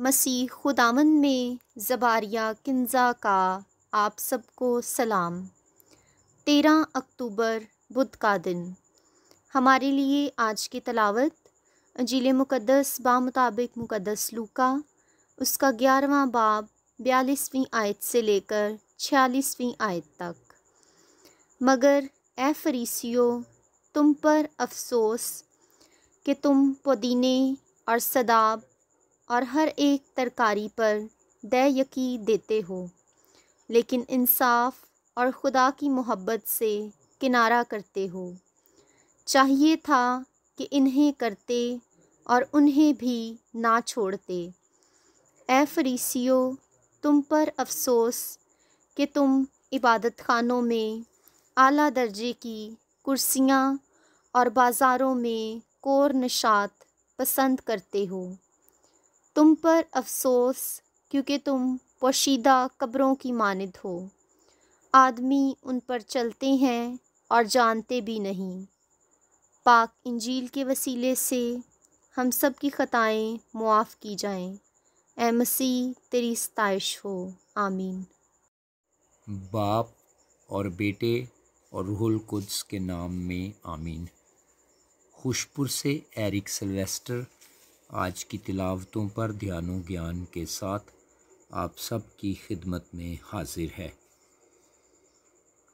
मसीह खुदावन में जबारिया किन्ज़ा का आप सबको सलाम तेरह अक्टूबर बुध का दिन हमारे लिए आज की तलावत जिले मुक़दस मुताबिक मुक़दस लूका उसका ग्यारहवा बाब बयालीसवीं आयत से लेकर छियालीसवीं आयत तक मगर ए फरीसियो तुम पर अफसोस कि तुम पुदीने और सदाब और हर एक तरकारी पर दयकी देते हो लेकिन इंसाफ और खुदा की मोहब्बत से किनारा करते हो चाहिए था कि इन्हें करते और उन्हें भी ना छोड़ते ए फरीसियो तुम पर अफसोस कि तुम इबादत खानों में आला दर्जे की कुर्सियाँ और बाज़ारों में कोर निशात पसंद करते हो तुम पर अफसोस क्योंकि तुम पोशीदा कब्रों की मानद हो आदमी उन पर चलते हैं और जानते भी नहीं पाक इंजील के वसीले से हम सब की ख़ताएँ मुआफ़ की जाएं एमसी तेरी स्ताइश हो आमीन बाप और बेटे और रुहल कुद्स के नाम में आमीन खुशपुर से एरिक सिल्वेस्टर आज की तिलावतों पर ध्यानों ज्ञान के साथ आप सब की खिदमत में हाजिर है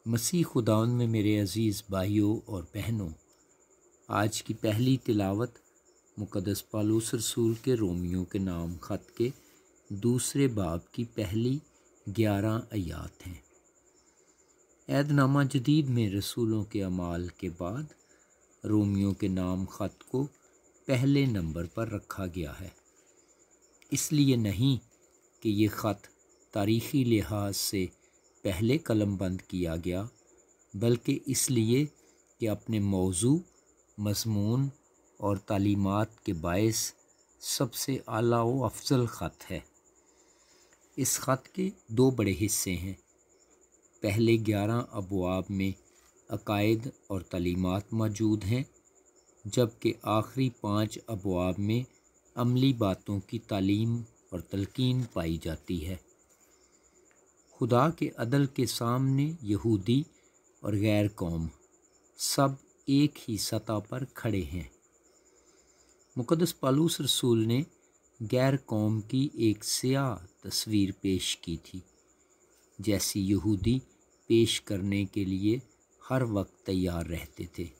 मसीह खुदावन में मेरे अज़ीज़ भाइयों और बहनों आज की पहली तिलावत मुकदस पालूस रसूल के रोमियो के नाम ख़त के दूसरे बाब की पहली ग्यारह आयात हैं ऐदनामा जदीद में रसूलों के अमाल के बाद रोमियो के नाम ख़त को पहले नंबर पर रखा गया है इसलिए नहीं कि ये ख़त तारीख़ी लिहाज से पहले कलम बंद किया गया बल्कि इसलिए कि अपने मौजू मजमून और तालीमत के बायस सबसे अला व अफजल ख़त है इस ख़त के दो बड़े हिस्से हैं पहले ग्यारह अबवाब में अकायद और तलीमत मौजूद हैं जबकि आखिरी पाँच अबवाब में अमली बातों की तालीम और तलकिन पाई जाती है खुदा के अदल के सामने यहूदी और गैर कौम सब एक ही सतह पर खड़े हैं मुकदस पालूस रसूल ने गैर कौम की एक सयाह तस्वीर पेश की थी जैसी यहूदी पेश करने के लिए हर वक्त तैयार रहते थे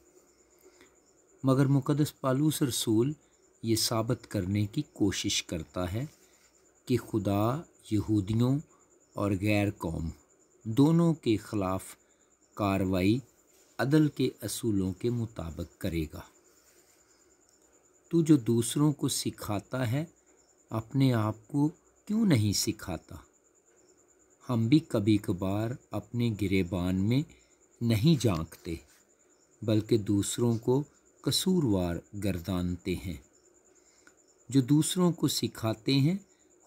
मगर मुक़दस पालूस रसूल ये साबित करने की कोशिश करता है कि खुदा यहूदियों और गैर कौम दोनों के ख़िलाफ़ कार्रवाई अदल के असूलों के मुताबिक करेगा तू जो दूसरों को सिखाता है अपने आप को क्यों नहीं सिखाता हम भी कभी कभार अपने गिरेबान में नहीं झांकते बल्कि दूसरों को कसूरवार गर्दानते हैं जो दूसरों को सिखाते हैं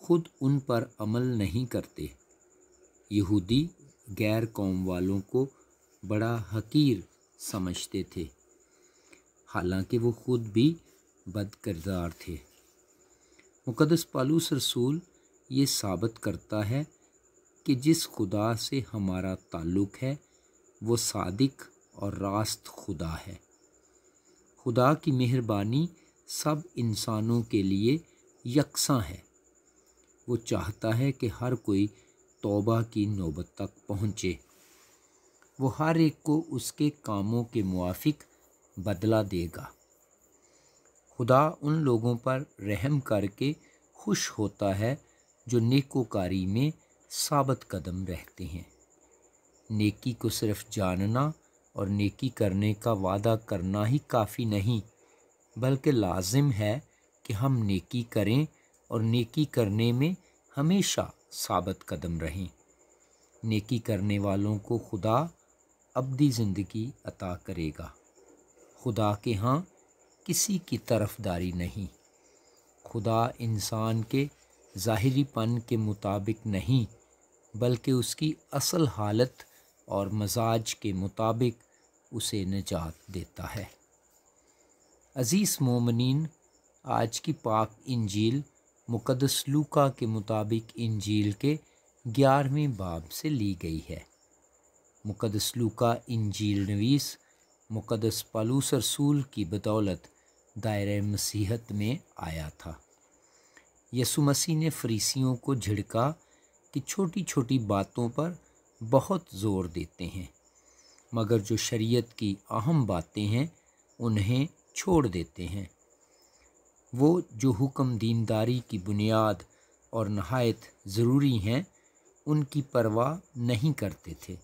खुद उन पर अमल नहीं करते यहूदी गैर कौम वालों को बड़ा हकीर समझते थे हालांकि वो खुद भी बदकरदार थे मुकदस पालूस रसूल ये साबित करता है कि जिस खुदा से हमारा ताल्लुक़ है वो सादिक और रास्त खुदा है खुदा की मेहरबानी सब इंसानों के लिए यकसा है वो चाहता है कि हर कोई तौबा की नौबत तक पहुँचे वो हर एक को उसके कामों के मुआफिक बदला देगा खुदा उन लोगों पर रहम करके खुश होता है जो नेकोकारी में साबित कदम रहते हैं नेकी को सिर्फ जानना और नेकी करने का वादा करना ही काफ़ी नहीं बल्कि लाजिम है कि हम नेकी करें और नेकी करने में हमेशा साबित कदम रहें नेकी करने वालों को खुदा अबदी ज़िंदगी अता करेगा खुदा के यहाँ किसी की तरफदारी नहीं खुदा इंसान के ज़ाहरी पन के मुताबिक नहीं बल्कि उसकी असल हालत और मजाज के मुताबिक उसे निजात देता है अज़ीज़ मोमिन आज की पाक इंजील मुकदस लूका के मुताबिक इंजील के ग्यारहवें बाब से ली गई है मुकदस लूका इंजील नवीस मुकदस पालूस रसूल की बदौलत दायरे मसीहत में आया था यसु मसीह ने फरीसियों को झिड़का कि छोटी छोटी बातों पर बहुत ज़ोर देते हैं मगर जो शरीयत की अहम बातें हैं उन्हें छोड़ देते हैं वो जो हुक्म दीनदारी की बुनियाद और नहायत ज़रूरी हैं उनकी परवाह नहीं करते थे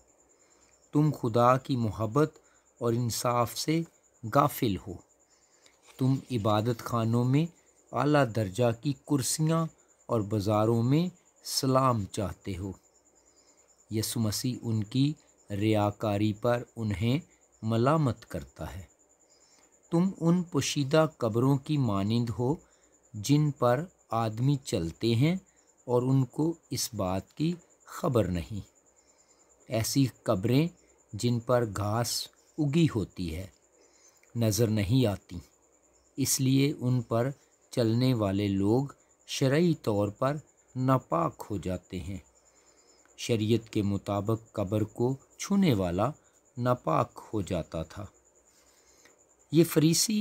तुम खुदा की मोहब्बत और इंसाफ से गाफिल हो तुम इबादत खानों में आला दर्जा की कुर्सियाँ और बाज़ारों में सलाम चाहते हो यसु मसीह उनकी रियाकारी पर उन्हें मलामत करता है तुम उन पोशीदा कब्रों की मानंद हो जिन पर आदमी चलते हैं और उनको इस बात की खबर नहीं ऐसी कब्रें जिन पर घास उगी होती है नज़र नहीं आती इसलिए उन पर चलने वाले लोग शरयी तौर पर नापाक हो जाते हैं शरीयत के मुताबिक कब्र को छूने वाला नापाक हो जाता था ये फरीसी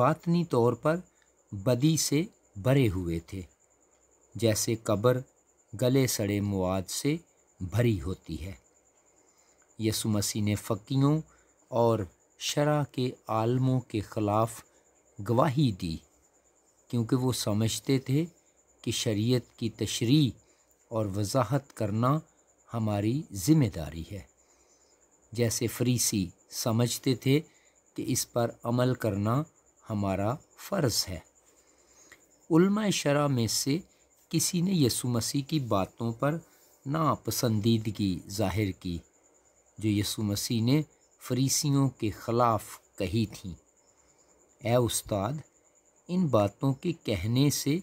बातनी तौर पर बदी से भरे हुए थे जैसे कब्र गले सड़े मवाद से भरी होती है यसु मसीह ने फ़कीयों और शरा के आलमों के ख़िलाफ़ गवाही दी क्योंकि वो समझते थे कि शरीयत की तशरी और वजाहत करना हमारी ज़िम्मेदारी है जैसे फरीसी समझते थे कि इस पर अमल करना हमारा फ़र्ज़ है उल्मा शरा में से किसी ने यसु मसीह की बातों पर नापसंदीदगी जाहिर की जो यसु मसीह ने फरीसियों के ख़िलाफ़ कही थी ए उस्ताद इन बातों के कहने से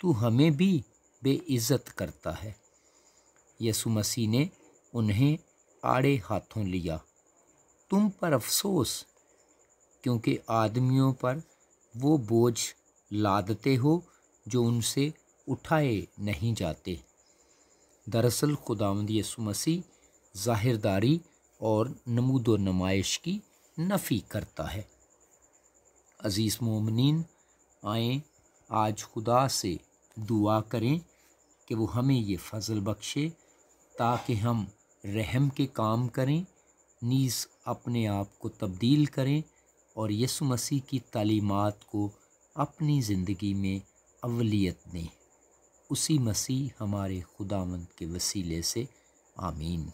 तू हमें भी बेइज़्ज़त करता है यसु मसीह ने उन्हें आड़े हाथों लिया तुम पर अफसोस क्योंकि आदमियों पर वो बोझ लादते हो जो उनसे उठाए नहीं जाते दरअसल खुदावंद यसु मसीह ज़ाहिरदारी और नमूद नमाइश की नफ़ी करता है अज़ीज़ मोमिन आए आज खुदा से दुआ करें कि वो हमें ये फजल बख्शे ताकि हम रहम के काम करें नीज़ अपने आप को तब्दील करें और यसु मसीह की तालीमत को अपनी ज़िंदगी में अवलियत दें उसी मसीह हमारे खुदावंत के वसीले से आमीन